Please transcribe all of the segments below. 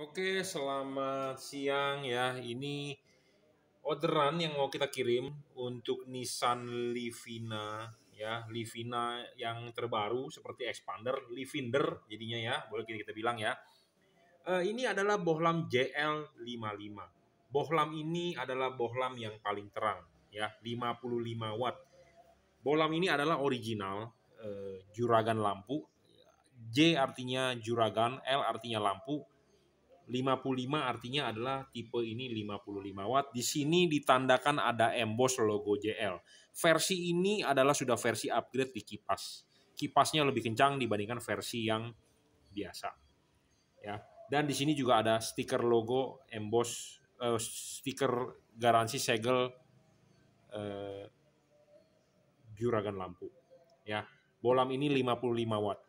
Oke, selamat siang ya. Ini orderan yang mau kita kirim untuk Nissan Livina ya, Livina yang terbaru seperti Expander, Livinder jadinya ya, boleh kita bilang ya. Uh, ini adalah bohlam JL55. Bohlam ini adalah bohlam yang paling terang ya, 55 watt. Bohlam ini adalah original uh, juragan lampu. J artinya juragan, L artinya lampu, 55 artinya adalah tipe ini 55 watt. Di sini ditandakan ada emboss logo JL. Versi ini adalah sudah versi upgrade di kipas. Kipasnya lebih kencang dibandingkan versi yang biasa. Ya. Dan di sini juga ada stiker logo emboss uh, stiker garansi segel eh, juragan lampu. Ya. Bolam ini 55 watt.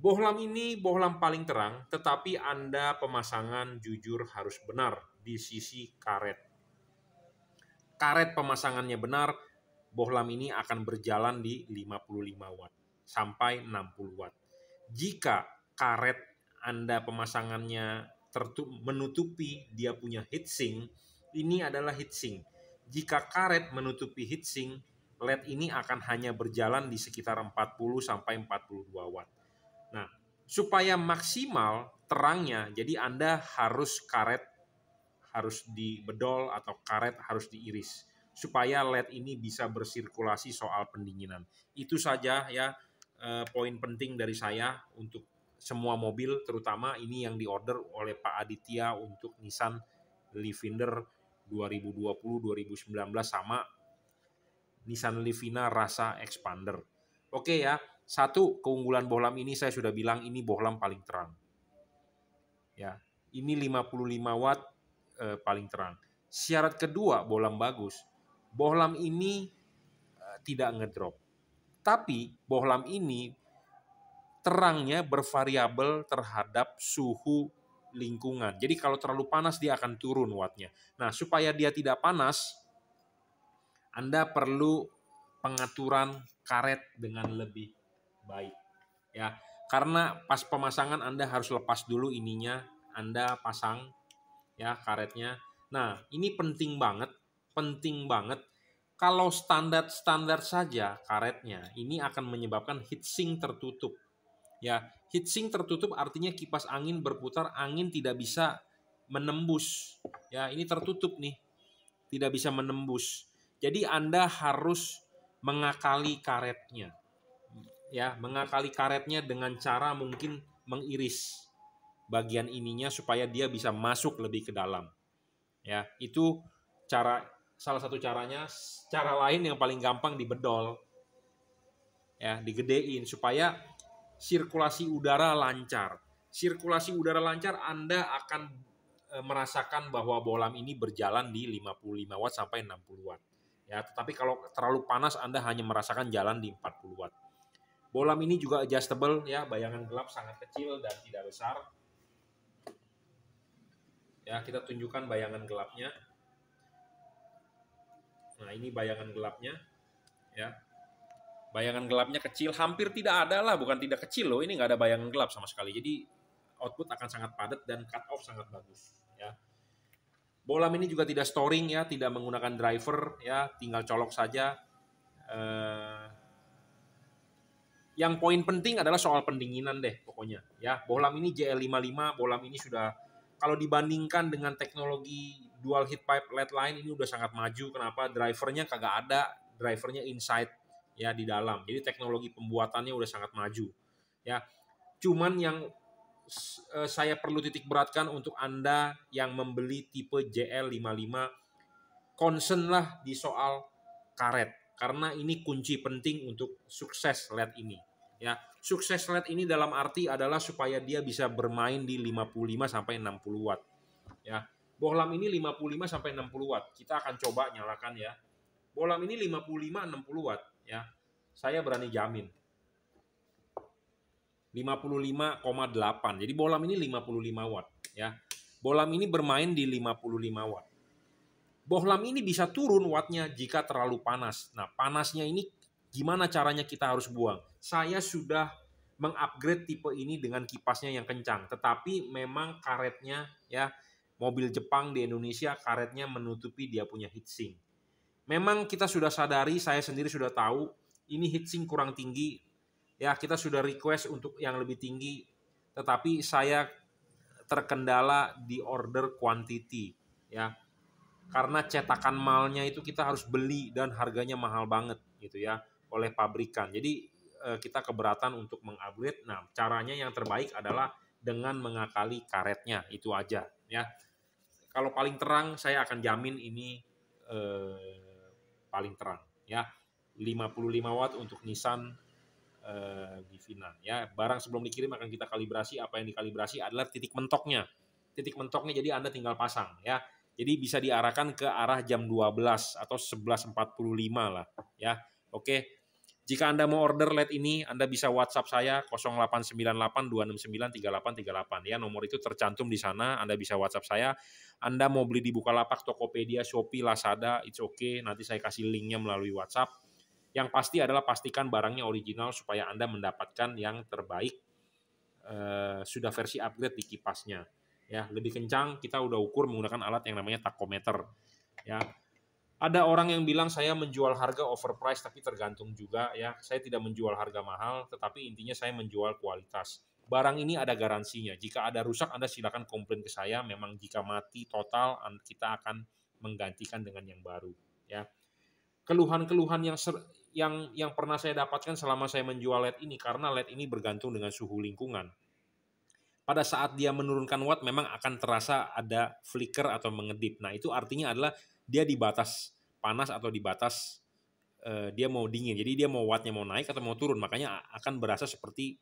Bohlam ini bohlam paling terang, tetapi Anda pemasangan jujur harus benar di sisi karet. Karet pemasangannya benar, bohlam ini akan berjalan di 55 watt sampai 60 watt. Jika karet Anda pemasangannya menutupi dia punya heatsink, ini adalah heatsink. Jika karet menutupi heatsink, LED ini akan hanya berjalan di sekitar 40 sampai 42 watt. Nah, supaya maksimal terangnya, jadi Anda harus karet harus dibedol atau karet harus diiris supaya LED ini bisa bersirkulasi soal pendinginan. Itu saja ya eh, poin penting dari saya untuk semua mobil terutama ini yang diorder oleh Pak Aditya untuk Nissan Leafinder 2020-2019 sama Nissan Livina rasa Expander. Oke ya, satu, keunggulan bohlam ini saya sudah bilang ini bohlam paling terang. Ya, ini 55 watt e, paling terang. Syarat kedua bohlam bagus, bohlam ini e, tidak ngedrop. Tapi bohlam ini terangnya bervariabel terhadap suhu lingkungan. Jadi kalau terlalu panas dia akan turun wattnya. Nah supaya dia tidak panas, Anda perlu pengaturan karet dengan lebih baik ya karena pas pemasangan Anda harus lepas dulu ininya Anda pasang ya karetnya nah ini penting banget penting banget kalau standar-standar saja karetnya ini akan menyebabkan heatsink tertutup ya heatsink tertutup artinya kipas angin berputar angin tidak bisa menembus ya ini tertutup nih tidak bisa menembus jadi Anda harus mengakali karetnya ya mengakali karetnya dengan cara mungkin mengiris bagian ininya supaya dia bisa masuk lebih ke dalam. Ya, itu cara salah satu caranya, cara lain yang paling gampang dibedol. Ya, digedein supaya sirkulasi udara lancar. Sirkulasi udara lancar Anda akan e, merasakan bahwa bolam ini berjalan di 55 watt sampai 60 watt. Ya, tetapi kalau terlalu panas Anda hanya merasakan jalan di 40 watt. Bola ini juga adjustable ya, bayangan gelap sangat kecil dan tidak besar. Ya, kita tunjukkan bayangan gelapnya. Nah, ini bayangan gelapnya ya. Bayangan gelapnya kecil, hampir tidak ada lah, bukan tidak kecil loh, ini nggak ada bayangan gelap sama sekali. Jadi output akan sangat padat dan cut off sangat bagus ya. Bolam ini juga tidak storing ya, tidak menggunakan driver ya, tinggal colok saja. Eh, yang poin penting adalah soal pendinginan deh pokoknya ya. Bohlam ini JL55, bohlam ini sudah kalau dibandingkan dengan teknologi dual heat pipe LED line ini udah sangat maju. Kenapa? Drivernya kagak ada, drivernya inside ya di dalam. Jadi teknologi pembuatannya udah sangat maju. Ya. Cuman yang eh, saya perlu titik beratkan untuk Anda yang membeli tipe JL55 concern lah di soal karet karena ini kunci penting untuk sukses LED ini ya sukses led ini dalam arti adalah supaya dia bisa bermain di 55 sampai 60 watt ya bohlam ini 55 sampai 60 watt kita akan coba nyalakan ya bohlam ini 55 60 watt ya saya berani jamin 55,8 jadi bohlam ini 55 watt ya bohlam ini bermain di 55 watt bohlam ini bisa turun wattnya jika terlalu panas nah panasnya ini Gimana caranya kita harus buang? Saya sudah mengupgrade tipe ini dengan kipasnya yang kencang, tetapi memang karetnya ya mobil Jepang di Indonesia karetnya menutupi dia punya heatsink. Memang kita sudah sadari, saya sendiri sudah tahu ini heatsink kurang tinggi. Ya, kita sudah request untuk yang lebih tinggi, tetapi saya terkendala di order quantity ya. Karena cetakan malnya itu kita harus beli dan harganya mahal banget gitu ya oleh pabrikan. Jadi eh, kita keberatan untuk mengupgrade. Nah, caranya yang terbaik adalah dengan mengakali karetnya itu aja ya. Kalau paling terang saya akan jamin ini eh, paling terang ya. 55 watt untuk Nissan eh, Givina ya. Barang sebelum dikirim akan kita kalibrasi apa yang dikalibrasi adalah titik mentoknya. Titik mentoknya jadi Anda tinggal pasang ya. Jadi bisa diarahkan ke arah jam 12 atau 11.45 lah ya. Oke, jika Anda mau order LED ini, Anda bisa WhatsApp saya 08982693838. ya. Nomor itu tercantum di sana, Anda bisa WhatsApp saya. Anda mau beli di Bukalapak, Tokopedia, Shopee, Lazada, it's okay. Nanti saya kasih linknya melalui WhatsApp. Yang pasti adalah pastikan barangnya original supaya Anda mendapatkan yang terbaik. Eh, sudah versi upgrade di kipasnya. Ya, lebih kencang kita udah ukur menggunakan alat yang namanya takometer. Ya, ada orang yang bilang saya menjual harga overpriced tapi tergantung juga ya. Saya tidak menjual harga mahal tetapi intinya saya menjual kualitas. Barang ini ada garansinya. Jika ada rusak Anda silakan komplain ke saya. Memang jika mati total kita akan menggantikan dengan yang baru ya. Keluhan-keluhan yang ser yang yang pernah saya dapatkan selama saya menjual LED ini karena LED ini bergantung dengan suhu lingkungan. Pada saat dia menurunkan watt memang akan terasa ada flicker atau mengedip. Nah, itu artinya adalah dia di batas panas atau di batas uh, dia mau dingin. Jadi dia mau wattnya mau naik atau mau turun, makanya akan berasa seperti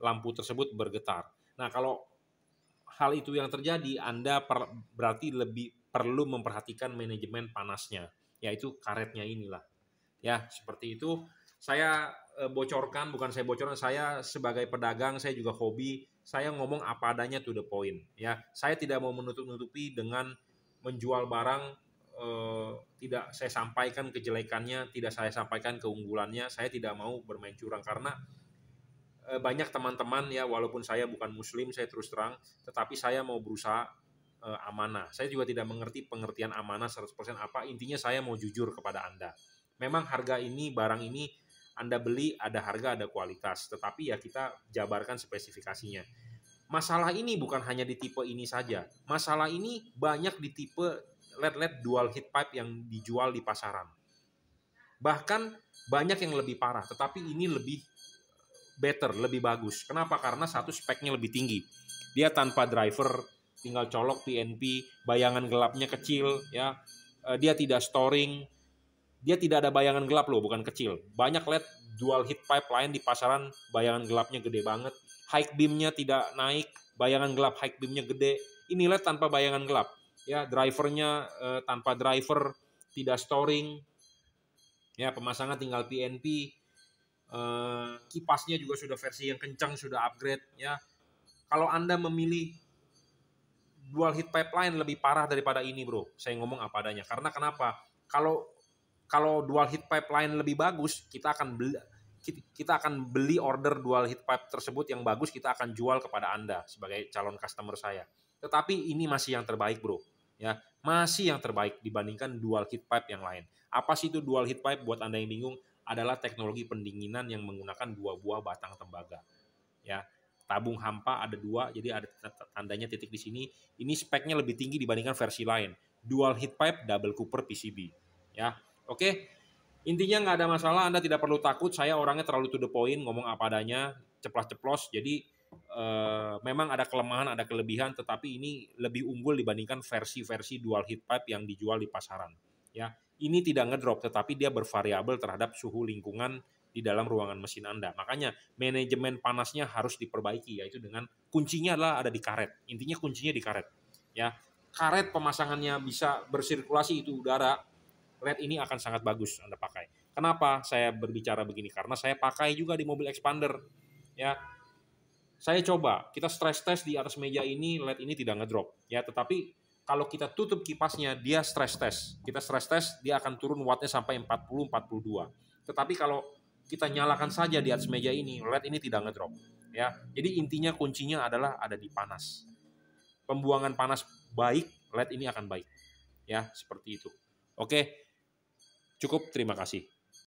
lampu tersebut bergetar. Nah, kalau hal itu yang terjadi, Anda per, berarti lebih perlu memperhatikan manajemen panasnya, yaitu karetnya inilah. Ya, seperti itu. Saya eh, bocorkan, bukan saya bocorkan, saya sebagai pedagang, saya juga hobi, saya ngomong apa adanya to the point. Ya, saya tidak mau menutup-nutupi dengan menjual barang eh, tidak saya sampaikan kejelekannya, tidak saya sampaikan keunggulannya, saya tidak mau bermain curang karena eh, banyak teman-teman ya walaupun saya bukan muslim saya terus terang, tetapi saya mau berusaha eh, amanah. Saya juga tidak mengerti pengertian amanah 100% apa, intinya saya mau jujur kepada Anda. Memang harga ini, barang ini Anda beli ada harga, ada kualitas, tetapi ya kita jabarkan spesifikasinya masalah ini bukan hanya di tipe ini saja. Masalah ini banyak di tipe LED-LED dual heat pipe yang dijual di pasaran. Bahkan banyak yang lebih parah, tetapi ini lebih better, lebih bagus. Kenapa? Karena satu speknya lebih tinggi. Dia tanpa driver, tinggal colok PNP, bayangan gelapnya kecil, ya. Eh, dia tidak storing, dia tidak ada bayangan gelap loh, bukan kecil. Banyak LED dual heat pipe lain di pasaran bayangan gelapnya gede banget. High beamnya tidak naik, bayangan gelap high beamnya gede. Ini LED tanpa bayangan gelap ya drivernya eh, tanpa driver tidak storing ya pemasangan tinggal PNP eh, kipasnya juga sudah versi yang kencang sudah upgrade ya kalau anda memilih dual heat pipeline lebih parah daripada ini bro saya ngomong apa adanya karena kenapa kalau kalau dual heat pipeline lebih bagus kita akan beli kita akan beli order dual heat pipe tersebut yang bagus kita akan jual kepada anda sebagai calon customer saya tetapi ini masih yang terbaik, bro. Ya, masih yang terbaik dibandingkan dual heat pipe yang lain. Apa sih itu dual heat pipe? Buat anda yang bingung, adalah teknologi pendinginan yang menggunakan dua buah batang tembaga. Ya, tabung hampa ada dua, jadi ada tandanya titik di sini. Ini speknya lebih tinggi dibandingkan versi lain. Dual heat pipe double Cooper PCB. Ya, oke. Intinya nggak ada masalah, Anda tidak perlu takut. Saya orangnya terlalu to the point, ngomong apa adanya, ceplos ceplos Jadi Eh, memang ada kelemahan, ada kelebihan, tetapi ini lebih unggul dibandingkan versi-versi dual heat pipe yang dijual di pasaran. Ya, ini tidak ngedrop, tetapi dia bervariabel terhadap suhu lingkungan di dalam ruangan mesin Anda. Makanya manajemen panasnya harus diperbaiki yaitu dengan kuncinya adalah ada di karet. Intinya kuncinya di karet. Ya, karet pemasangannya bisa bersirkulasi itu udara. Red ini akan sangat bagus Anda pakai. Kenapa saya berbicara begini? Karena saya pakai juga di mobil expander. Ya, saya coba kita stress test di atas meja ini led ini tidak ngedrop ya tetapi kalau kita tutup kipasnya dia stress test kita stress test dia akan turun wattnya sampai 40 42 tetapi kalau kita nyalakan saja di atas meja ini led ini tidak ngedrop ya jadi intinya kuncinya adalah ada di panas pembuangan panas baik led ini akan baik ya seperti itu oke cukup terima kasih